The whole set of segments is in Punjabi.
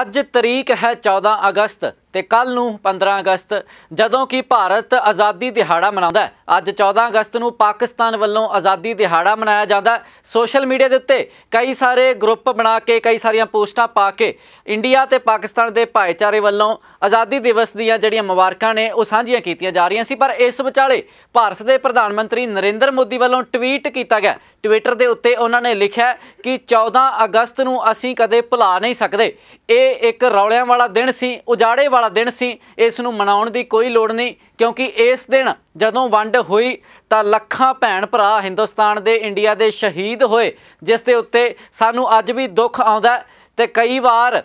ਅੱਜ ਤਰੀਕ ਹੈ 14 ਅਗਸਤ ਤੇ ਕੱਲ ਨੂੰ 15 ਅਗਸਤ ਜਦੋਂ ਕਿ ਭਾਰਤ ਆਜ਼ਾਦੀ ਦਿਹਾੜਾ ਮਨਾਉਂਦਾ ਹੈ ਅੱਜ 14 ਅਗਸਤ ਨੂੰ ਪਾਕਿਸਤਾਨ ਵੱਲੋਂ ਆਜ਼ਾਦੀ ਦਿਹਾੜਾ ਮਨਾਇਆ ਜਾਂਦਾ ਸੋਸ਼ਲ ਮੀਡੀਆ ਦੇ ਉੱਤੇ ਕਈ ਸਾਰੇ ਗਰੁੱਪ ਬਣਾ ਕੇ ਕਈ ਸਾਰੀਆਂ ਪੋਸਟਾਂ ਪਾ ਕੇ ਇੰਡੀਆ ਤੇ ਪਾਕਿਸਤਾਨ ਦੇ ਭਾਈਚਾਰੇ ਵੱਲੋਂ ਆਜ਼ਾਦੀ ਦਿਵਸ ਦੀਆਂ ਜਿਹੜੀਆਂ ਮੁਬਾਰਕਾਂ ਨੇ ਉਹ ਸਾਂਝੀਆਂ ਕੀਤੀਆਂ ਜਾ ਰਹੀਆਂ ਸੀ ਪਰ ਇਸ ਵਿਚਾਲੇ ਭਾਰਤ ਦੇ ਪ੍ਰਧਾਨ ਮੰਤਰੀ ਨਰਿੰਦਰ ਮੋਦੀ ਵੱਲੋਂ ਟਵੀਟ ਕੀਤਾ ਗਿਆ ਟਵਿੱਟਰ ਦੇ ਉੱਤੇ ਉਹਨਾਂ ਨੇ ਲਿਖਿਆ ਕਿ 14 ਅਗਸਤ ਨੂੰ ਅਸੀਂ ਕਦੇ ਭੁਲਾ ਨਹੀਂ ਸਕਦੇ ਇਹ ਇੱਕ ਰੌਲਿਆਂ ਵਾਲਾ ਦਿਨ ਸੀ ਉਜਾੜੇ ਵਾਲਾ ਦਿਨ ਸੀ ਇਸ ਨੂੰ ਮਨਾਉਣ ਦੀ ਕੋਈ ਲੋੜ ਨਹੀਂ ਕਿਉਂਕਿ ਇਸ ਦਿਨ ਜਦੋਂ ਵੰਡ ਹੋਈ ਤਾਂ ਲੱਖਾਂ ਭੈਣ ਭਰਾ ਹਿੰਦੁਸਤਾਨ ਦੇ ਇੰਡੀਆ ਦੇ ਸ਼ਹੀਦ ਹੋਏ ਜਿਸ ਦੇ ਉੱਤੇ ਸਾਨੂੰ ਅੱਜ ਵੀ ਦੁੱਖ ਆਉਂਦਾ ਤੇ ਕਈ ਵਾਰ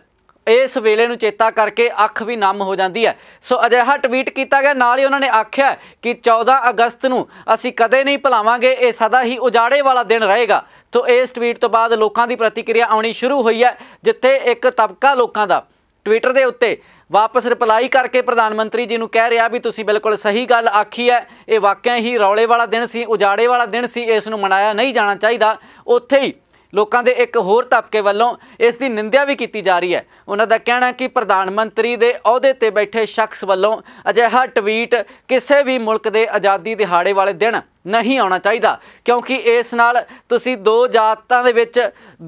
ਇਸ ਵੇਲੇ ਨੂੰ ਚੇਤਾ ਕਰਕੇ ਅੱਖ ਵੀ ਨਮ ਹੋ ਜਾਂਦੀ ਹੈ ਸੋ ਅਜਿਹਾ ਟਵੀਟ ਕੀਤਾ ਗਿਆ ਨਾਲ ਹੀ ਉਹਨਾਂ ਨੇ ਆਖਿਆ ਕਿ 14 ਅਗਸਤ ਨੂੰ ਅਸੀਂ ਕਦੇ ਨਹੀਂ ਭੁਲਾਵਾਂਗੇ ਇਹ ਸਦਾ ਹੀ ਉਜਾੜੇ ਵਾਲਾ ਦਿਨ ਰਹੇਗਾ ਸੋ ਇਸ ਟਵੀਟ ਤੋਂ ਬਾਅਦ ਲੋਕਾਂ ਦੀ ਪ੍ਰਤੀਕਿਰਿਆ ਆਉਣੀ ਸ਼ੁਰੂ ਹੋਈ ਹੈ ਜਿੱਥੇ ਇੱਕ ਤਬਕਾ ਲੋਕਾਂ ਦਾ ਟਵਿੱਟਰ ਦੇ ਉੱਤੇ ਵਾਪਸ ਰਿਪਲਾਈ ਕਰਕੇ ਪ੍ਰਧਾਨ ਮੰਤਰੀ ਜੀ ਨੂੰ ਕਹਿ ਰਿਹਾ ਵੀ ਤੁਸੀਂ ਬਿਲਕੁਲ ਸਹੀ ਗੱਲ ਆਖੀ ਹੈ ਇਹ ਵਾਕਿਆ ਹੀ ਰੌਲੇ ਵਾਲਾ ਦਿਨ ਸੀ ਉਜਾੜੇ ਵਾਲਾ ਦਿਨ ਸੀ ਇਸ ਨੂੰ ਮਨਾਇਆ ਨਹੀਂ ਜਾਣਾ ਚਾਹੀਦਾ ਉੱਥੇ ਹੀ ਲੋਕਾਂ ਦੇ ਇੱਕ ਹੋਰ ਤਬਕੇ ਵੱਲੋਂ ਇਸ ਦੀ ਨਿੰਦਿਆ ਵੀ ਕੀਤੀ ਜਾ ਰਹੀ ਹੈ ਉਹਨਾਂ ਦਾ ਕਹਿਣਾ ਕਿ ਪ੍ਰਧਾਨ ਮੰਤਰੀ ਦੇ ਅਹੁਦੇ ਤੇ ਬੈਠੇ ਸ਼ਖਸ ਵੱਲੋਂ ਅਜਿਹਾ ਟਵੀਟ ਕਿਸੇ ਵੀ ਮੁਲਕ ਦੇ ਆਜ਼ਾਦੀ ਦਿਹਾੜੇ ਵਾਲੇ ਦਿਨ ਨਹੀਂ ਆਉਣਾ ਚਾਹੀਦਾ ਕਿਉਂਕਿ ਇਸ ਨਾਲ ਤੁਸੀਂ ਦੋ ਜਾਤਾਂ ਦੇ ਵਿੱਚ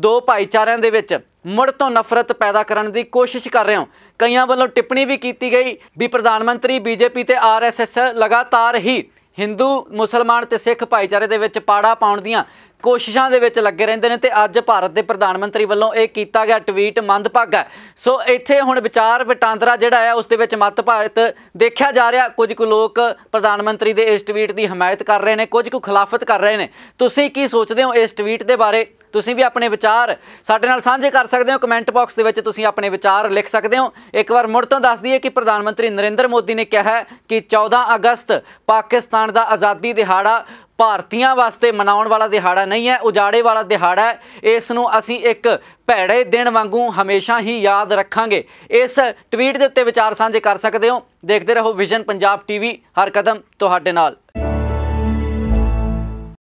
ਦੋ ਭਾਈਚਾਰਿਆਂ ਦੇ ਵਿੱਚ ਮੁੜ ਤੋਂ ਨਫ਼ਰਤ ਪੈਦਾ ਕਰਨ ਦੀ ਕੋਸ਼ਿਸ਼ ਕਰ ਰਹੇ ਹੋ ਕਈਆਂ ਵੱਲੋਂ ਟਿੱਪਣੀ ਵੀ ਕੀਤੀ ਗਈ ਵੀ ਪ੍ਰਧਾਨ ਮੰਤਰੀ ਬੀਜੇਪੀ ਤੇ ਆਰਐਸਐਸ ਲਗਾਤਾਰ ਹੀ ਹਿੰਦੂ ਮੁਸਲਮਾਨ ਤੇ ਸਿੱਖ ਭਾਈਚਾਰੇ ਦੇ ਵਿੱਚ ਪਾੜਾ ਪਾਉਣ ਦੀਆਂ ਕੋਸ਼ਿਸ਼ਾਂ ਦੇ ਵਿੱਚ ਲੱਗੇ ਰਹਿੰਦੇ ਨੇ ਤੇ ਅੱਜ ਭਾਰਤ ਦੇ ਪ੍ਰਧਾਨ ਮੰਤਰੀ ਵੱਲੋਂ ਇਹ ਕੀਤਾ ਗਿਆ ਟਵੀਟ ਮੰਦਭਾਗਾ ਸੋ ਇੱਥੇ ਹੁਣ ਵਿਚਾਰ ਵਟਾਂਦਰਾ ਜਿਹੜਾ ਹੈ ਉਸ ਦੇ ਵਿੱਚ ਮਤਭਾਵਤ ਦੇਖਿਆ ਜਾ ਰਿਹਾ ਕੁਝ ਕੁ ਲੋਕ ਪ੍ਰਧਾਨ ਮੰਤਰੀ ਦੇ ਇਸ ਟਵੀਟ ਦੀ ਹਮਾਇਤ ਕਰ ਰਹੇ ਨੇ ਕੁਝ ਕੁ ਖਿਲਾਫਤ ਕਰ ਰਹੇ ਨੇ ਤੁਸੀਂ ਕੀ ਸੋਚਦੇ ਹੋ ਇਸ ਟਵੀਟ ਦੇ ਬਾਰੇ ਤੁਸੀਂ ਵੀ ਆਪਣੇ ਵਿਚਾਰ ਸਾਡੇ ਨਾਲ ਸਾਂਝੇ ਕਰ ਸਕਦੇ ਹੋ ਕਮੈਂਟ ਬਾਕਸ ਦੇ ਵਿੱਚ ਤੁਸੀਂ ਆਪਣੇ ਵਿਚਾਰ ਲਿਖ ਸਕਦੇ ਹੋ ਇੱਕ ਵਾਰ ਮੁੜ ਤੋਂ ਦੱਸ ਦਈਏ ਕਿ ਪ੍ਰਧਾਨ ਮੰਤਰੀ ਨਰਿੰਦਰ ਮੋਦੀ ਨੇ ਕਿਹਾ ਹੈ ਕਿ 14 ਅਗਸਤ ਪਾਕਿਸਤਾਨ ਦਾ ਆਜ਼ਾਦੀ ਦਿਹਾੜਾ ਭਾਰਤੀਆਂ ਵਾਸਤੇ ਮਨਾਉਣ ਵਾਲਾ ਦਿਹਾੜਾ ਨਹੀਂ ਹੈ ਉਜਾੜੇ ਵਾਲਾ ਦਿਹਾੜਾ ਹੈ ਇਸ ਨੂੰ ਅਸੀਂ ਇੱਕ ਭੈੜੇ ਦਿਨ ਵਾਂਗੂ ਹਮੇਸ਼ਾ ਹੀ ਯਾਦ ਰੱਖਾਂਗੇ ਇਸ ਟਵੀਟ ਦੇ ਉੱਤੇ ਵਿਚਾਰ ਸਾਂਝੇ ਕਰ ਸਕਦੇ ਹੋ ਦੇਖਦੇ ਰਹੋ ਵਿਜ਼ਨ ਪੰਜਾਬ ਟੀਵੀ ਹਰ ਕਦਮ ਤੁਹਾਡੇ ਨਾਲ